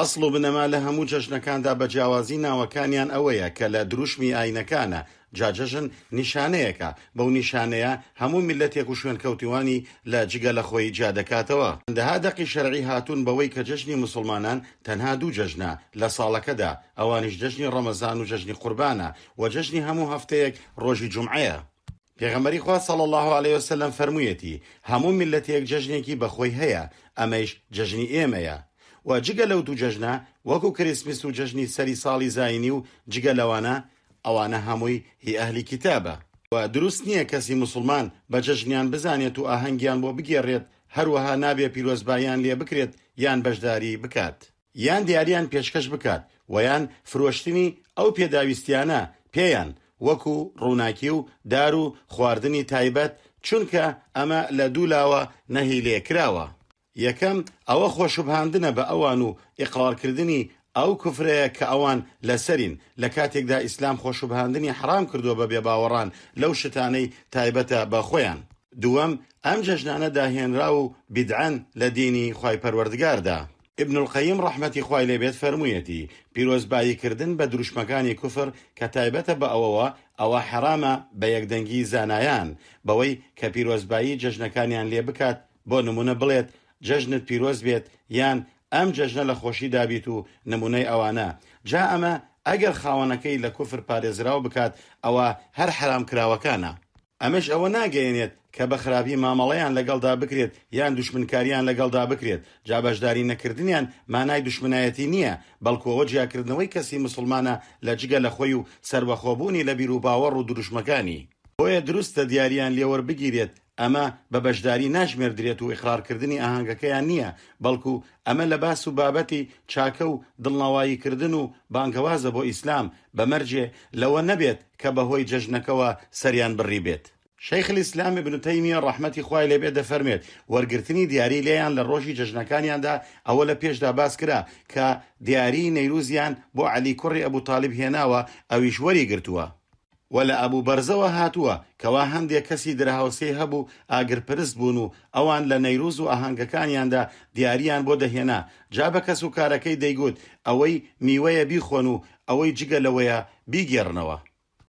ئەسڵ و بنەما لە هەموو جەژنەکاندا بە جیاوازی ناوەکانیان ئەوەیە کە لە دروشمی ئاینەکانە جاجەژن نیشانەیەکە بەو نیشانەیە هەموو میلەتێک و شوێنکەوتیوانی لە جگە لە خۆی جادەکاتەوە ئەندەها دەقی شەرعی هاتوون بەوەی کە جەژنی مسلمانان تەنها دوو جەژنە لە ساڵەکەدا ئەوانیش جەژنی ڕەمەزان و جەژنی قوربانە و جەژنی هەموو هەفتەیەک ڕۆژی جمعەیە. پێغەمەری خوا سەڵ الله عليه وسلم فەرموویەتی هەموو میلەتێک جەژنێکی بەخۆی هەیە ئەمەش جەژنی ئێمەیە و جگە لەو دوو جەژنە وەکو کریسمس و جەژنی سەری ساڵی زاینی و جگە لەوانە ئەوانە هەمووی هی ئەهلی کتابە و دروست نییە کەسی مسلمان بە جەژنیان بزانێت و ئاهەنگیان بۆ بگێڕێت هەروەها نابێ پیرۆزبایان لێ بکرێت یان بەشداری بکات یان دیاریان پێشکەش بکات ویان فرۆشتنی ئەو پێداویستیانە پێیان وەکو ڕووناکی و دار و خواردنی تایبەت چونکە ئەمە لە دوو لاوە نەهی لێکراوە یەکەم ئەوە خۆشبهاندنە بە ئەوان و ئقرارکردنی ئەو کوفرەیە کە ئەوان لەسەرین لە کاتێکدا ئیسلام خۆشبهاندنی حرام کردووە بە بێباوەڕان لەو شتانەی تایبەتە بە خۆیان دووەم ئەم جەژنانە داهێنرا و بیدعان لە دینی خی پەروەردگاردا ابن القیم ڕحمەتی خوای لێبێت فەرموویەتی پیرۆزباییکردن بە دروشمەکانی کوفر کە تایبەتە بە ئەوەوە ئەوە حرامە بە یەکدەنگی زانایان بەوەی کە پیرۆزبایی جەژنەکانیان لێ بکات بۆ نمونە بڵێت جەژنت پیرۆز بێت یان ئەم جەژنە لە خۆشی دابیت و نمونەی ئەوانە جا ئەمە ئەگەر خاوەنەکەی لە کوفر پارێزراو بکات ئەوە هەر حرام کراوەکانە ئەمەش ئەوە ناگەێنێت کە بە خراپی مامەڵەیان لەگەڵدا بکرێت یان دوشمنکاریان لەگەڵدا بکرێت جابەشداری نەکردنیان مانای دوشمنایەتی نییە بەڵکوەوە جیاکردنەوەی کەسی مسلمانە لە جگە لە خۆی و سەربەخۆبوونی لە بیرروباوەڕ و دروشمەکانی بۆیە دروستە دیاریان لێوەربگیرێت ئەمە بە بەشداری ناژمێردرێت و ئیخرارکردنی ئاهانگەکەیان نییە بەڵکو ئەمە لە باس و بابەتی چاکە و دڵنەواییکردن و بانگەوازە بۆ ئیسلام بەمەرجێ لەوە نەبێت کە بەهۆی جەژنەکەەوە سەریان بڕی بێت. شەیخ ئیسلامی بنوتەیمیە ڕحمەتی خوای لێبێ دەفەرمێت وەرگرتنی دیاری لێیان لە ڕۆژی جژنەکانیاندا ئەوە لە پێشدا باس کرا کە دیاری نەیروزیان بۆ علی کوڕی ئەبوو تاالب هێناوە ئەویشوەری گرتووە. وە لە ئەبوو بەرزەوە هاتووە کەوا هەندێک کەسی درهاوسێ هەبوو ئاگرپرست بوون و ئەوان لە نەیروز و ئاهەنگەکانیاندا دیاریان بۆ دەهێنا جا بە کەس و کارەکەی دەیگوت ئەوەی میوەیە بیخۆن و ئەوەی جگە لەوەیە بیگێڕنەوە